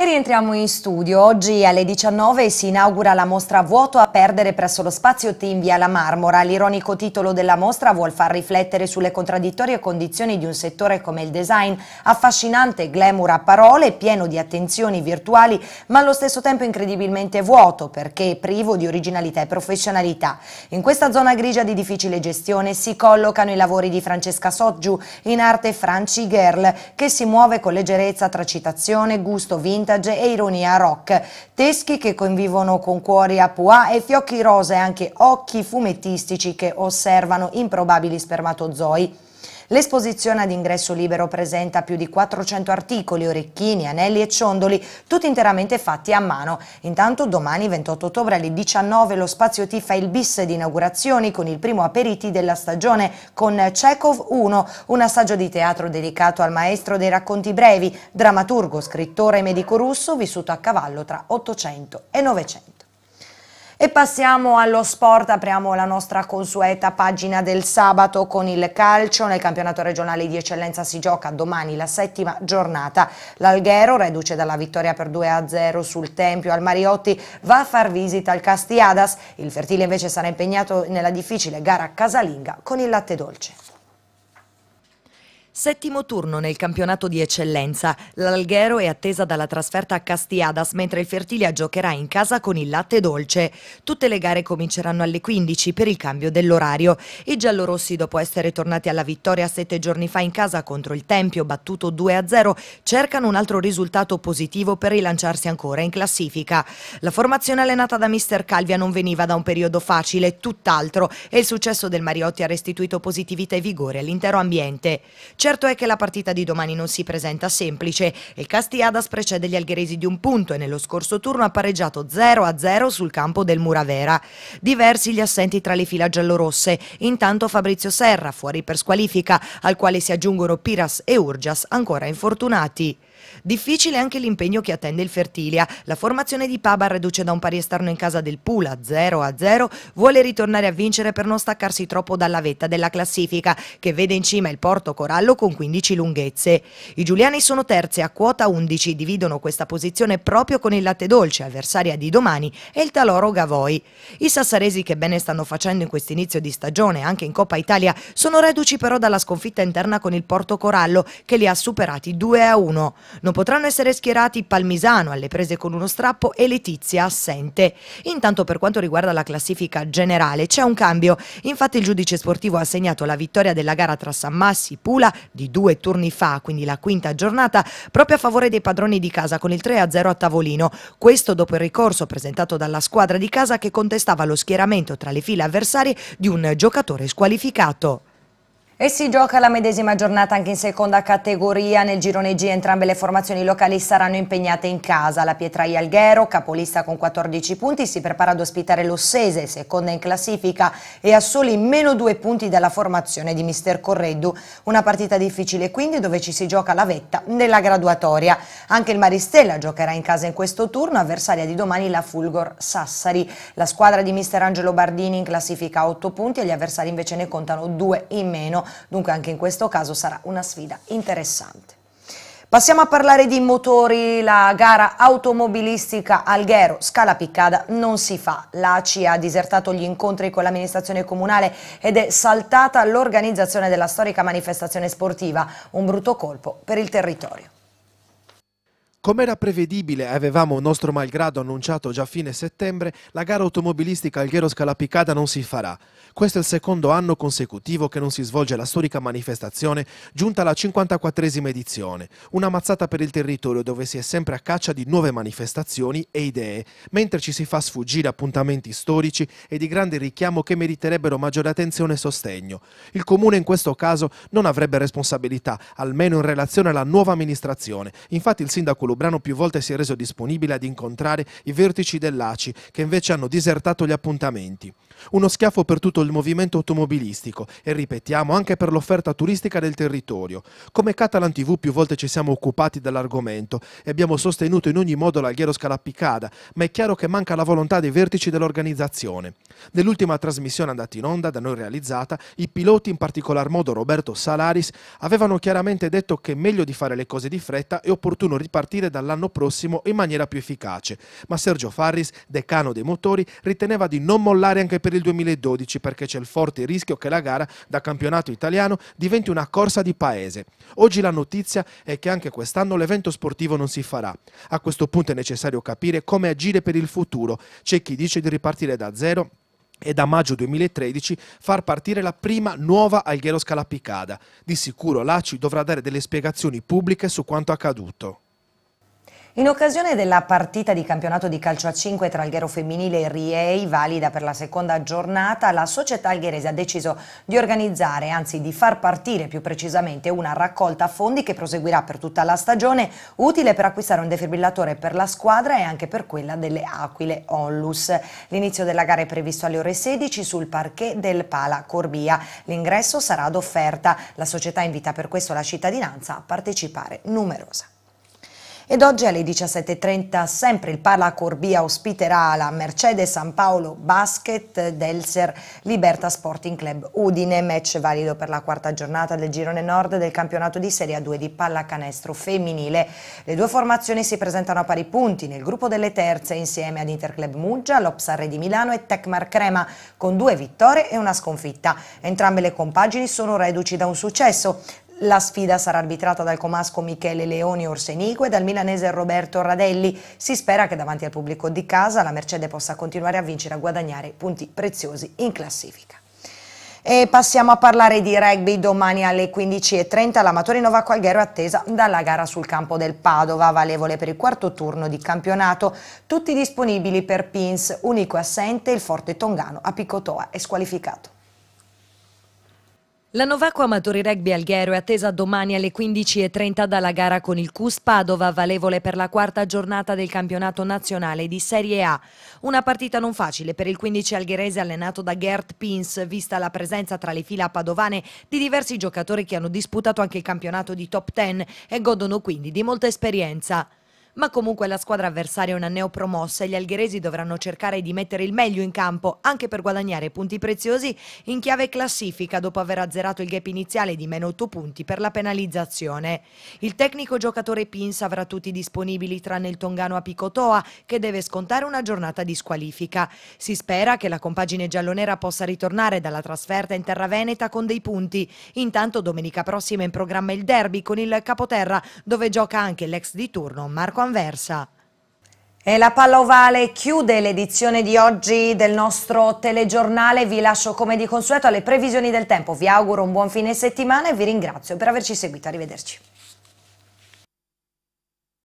E rientriamo in studio. Oggi alle 19 si inaugura la mostra Vuoto a perdere presso lo Spazio Team Via la Marmora. L'ironico titolo della mostra vuol far riflettere sulle contraddittorie condizioni di un settore come il design, affascinante, glamour a parole, pieno di attenzioni virtuali, ma allo stesso tempo incredibilmente vuoto perché privo di originalità e professionalità. In questa zona grigia di difficile gestione si collocano i lavori di Francesca Soggiu, in arte Franci Girl, che si muove con leggerezza tra citazione, gusto, vintage vintage e ironia rock. Teschi che convivono con cuori a pua e fiocchi rose e anche occhi fumettistici che osservano improbabili spermatozoi. L'esposizione ad ingresso libero presenta più di 400 articoli, orecchini, anelli e ciondoli, tutti interamente fatti a mano. Intanto domani 28 ottobre alle 19 lo spazio T fa il bis di inaugurazioni con il primo aperiti della stagione con Chekhov 1, un assaggio di teatro dedicato al maestro dei racconti brevi, drammaturgo, scrittore e medico russo vissuto a cavallo tra 800 e 900. E passiamo allo sport, apriamo la nostra consueta pagina del sabato con il calcio. Nel campionato regionale di eccellenza si gioca domani la settima giornata. L'Alghero, reduce dalla vittoria per 2-0 sul Tempio al Mariotti, va a far visita al Castiadas. Il Fertile invece sarà impegnato nella difficile gara casalinga con il latte dolce. Settimo turno nel campionato di eccellenza. L'Alghero è attesa dalla trasferta a Castiadas, mentre il Fertilia giocherà in casa con il latte dolce. Tutte le gare cominceranno alle 15 per il cambio dell'orario. I giallorossi, dopo essere tornati alla vittoria sette giorni fa in casa contro il Tempio, battuto 2-0, cercano un altro risultato positivo per rilanciarsi ancora in classifica. La formazione allenata da mister Calvia non veniva da un periodo facile, tutt'altro, e il successo del Mariotti ha restituito positività e vigore all'intero ambiente. C'è Certo è che la partita di domani non si presenta semplice. Il Castiadas precede gli algheresi di un punto e nello scorso turno ha pareggiato 0-0 sul campo del Muravera. Diversi gli assenti tra le fila giallorosse. Intanto Fabrizio Serra, fuori per squalifica, al quale si aggiungono Piras e Urgias, ancora infortunati. Difficile anche l'impegno che attende il Fertilia. La formazione di Paba reduce da un pari esterno in casa del Pula 0 a 0 vuole ritornare a vincere per non staccarsi troppo dalla vetta della classifica che vede in cima il Porto Corallo con 15 lunghezze. I giuliani sono terzi a quota 11, dividono questa posizione proprio con il Latte Dolce, avversaria di domani, e il Taloro Gavoi. I sassaresi che bene stanno facendo in questo inizio di stagione anche in Coppa Italia sono reduci però dalla sconfitta interna con il Porto Corallo che li ha superati 2 a 1. Non potranno essere schierati Palmisano alle prese con uno strappo e Letizia assente. Intanto per quanto riguarda la classifica generale c'è un cambio. Infatti il giudice sportivo ha segnato la vittoria della gara tra San Massi e Pula di due turni fa, quindi la quinta giornata, proprio a favore dei padroni di casa con il 3-0 a tavolino. Questo dopo il ricorso presentato dalla squadra di casa che contestava lo schieramento tra le file avversarie di un giocatore squalificato. E si gioca la medesima giornata anche in seconda categoria. Nel girone G entrambe le formazioni locali saranno impegnate in casa. La Pietraia Alghero, capolista con 14 punti, si prepara ad ospitare l'Ossese, seconda in classifica e a soli meno due punti dalla formazione di Mister Correddu. Una partita difficile quindi dove ci si gioca la vetta nella graduatoria. Anche il Maristella giocherà in casa in questo turno, avversaria di domani la Fulgor Sassari. La squadra di mister Angelo Bardini in classifica ha 8 punti e gli avversari invece ne contano 2 in meno, dunque anche in questo caso sarà una sfida interessante. Passiamo a parlare di motori, la gara automobilistica Alghero Scala Piccada non si fa, l'ACI ha disertato gli incontri con l'amministrazione comunale ed è saltata l'organizzazione della storica manifestazione sportiva, un brutto colpo per il territorio. Come era prevedibile, avevamo nostro malgrado annunciato già a fine settembre, la gara automobilistica Alghero Scalapiccada non si farà. Questo è il secondo anno consecutivo che non si svolge la storica manifestazione giunta alla 54esima edizione, una mazzata per il territorio dove si è sempre a caccia di nuove manifestazioni e idee, mentre ci si fa sfuggire appuntamenti storici e di grande richiamo che meriterebbero maggiore attenzione e sostegno. Il comune in questo caso non avrebbe responsabilità, almeno in relazione alla nuova amministrazione. Infatti il sindaco Lubrano più volte si è reso disponibile ad incontrare i vertici dell'ACI che invece hanno disertato gli appuntamenti. Uno schiaffo per tutto il movimento automobilistico e ripetiamo anche per l'offerta turistica del territorio. Come Catalan TV più volte ci siamo occupati dell'argomento e abbiamo sostenuto in ogni modo l'Alghiero Scalappicada, ma è chiaro che manca la volontà dei vertici dell'organizzazione. Nell'ultima trasmissione andata in onda, da noi realizzata, i piloti, in particolar modo Roberto Salaris, avevano chiaramente detto che meglio di fare le cose di fretta è opportuno ripartire partire dall'anno prossimo in maniera più efficace. Ma Sergio Farris, decano dei motori, riteneva di non mollare anche per il 2012 perché c'è il forte rischio che la gara da campionato italiano diventi una corsa di paese. Oggi la notizia è che anche quest'anno l'evento sportivo non si farà. A questo punto è necessario capire come agire per il futuro. C'è chi dice di ripartire da zero e da maggio 2013 far partire la prima nuova Alghero Scalapicada. Di sicuro l'ACI dovrà dare delle spiegazioni pubbliche su quanto accaduto. In occasione della partita di campionato di calcio a 5 tra Alghero Femminile e Riei, valida per la seconda giornata, la società algherese ha deciso di organizzare, anzi di far partire più precisamente, una raccolta fondi che proseguirà per tutta la stagione, utile per acquistare un defibrillatore per la squadra e anche per quella delle Aquile Onlus. L'inizio della gara è previsto alle ore 16 sul parquet del Pala Corbia. L'ingresso sarà ad offerta. La società invita per questo la cittadinanza a partecipare numerosa. Ed oggi alle 17.30 sempre il Pala Corbia ospiterà la Mercedes San Paolo Basket del Ser Liberta Sporting Club Udine, match valido per la quarta giornata del girone nord del campionato di Serie A2 di pallacanestro femminile. Le due formazioni si presentano a pari punti nel gruppo delle terze insieme ad Interclub Muggia, Lopsarre di Milano e Tecmar Crema con due vittorie e una sconfitta. Entrambe le compagini sono reduci da un successo. La sfida sarà arbitrata dal comasco Michele Leoni Orsenico e dal milanese Roberto Radelli. Si spera che davanti al pubblico di casa la Mercedes possa continuare a vincere e a guadagnare punti preziosi in classifica. E passiamo a parlare di rugby domani alle 15.30. L'Amatori Novacco Alghero è attesa dalla gara sul campo del Padova, valevole per il quarto turno di campionato. Tutti disponibili per Pins, unico assente il forte tongano a Picotoa è squalificato. La Novacqua Amatori Rugby Alghero è attesa domani alle 15.30 dalla gara con il CUS Padova, valevole per la quarta giornata del campionato nazionale di Serie A. Una partita non facile per il 15 algherese allenato da Gert Pins, vista la presenza tra le fila padovane di diversi giocatori che hanno disputato anche il campionato di Top 10 e godono quindi di molta esperienza ma comunque la squadra avversaria è una neopromossa e gli algheresi dovranno cercare di mettere il meglio in campo anche per guadagnare punti preziosi in chiave classifica dopo aver azzerato il gap iniziale di meno 8 punti per la penalizzazione. Il tecnico giocatore Pins avrà tutti disponibili tranne il tongano a Picotoa che deve scontare una giornata di squalifica. Si spera che la compagine giallonera possa ritornare dalla trasferta in terra veneta con dei punti. Intanto domenica prossima in programma il derby con il Capoterra dove gioca anche l'ex di turno Marco Conversa. E la palla ovale chiude l'edizione di oggi del nostro telegiornale. Vi lascio come di consueto alle previsioni del tempo. Vi auguro un buon fine settimana e vi ringrazio per averci seguito. Arrivederci.